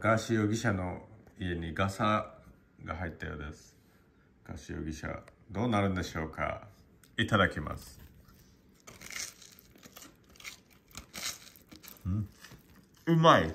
ガーシー容疑者の家にガサが入ったようです。ガーシー容疑者、どうなるんでしょうかいただきます。うん、うまい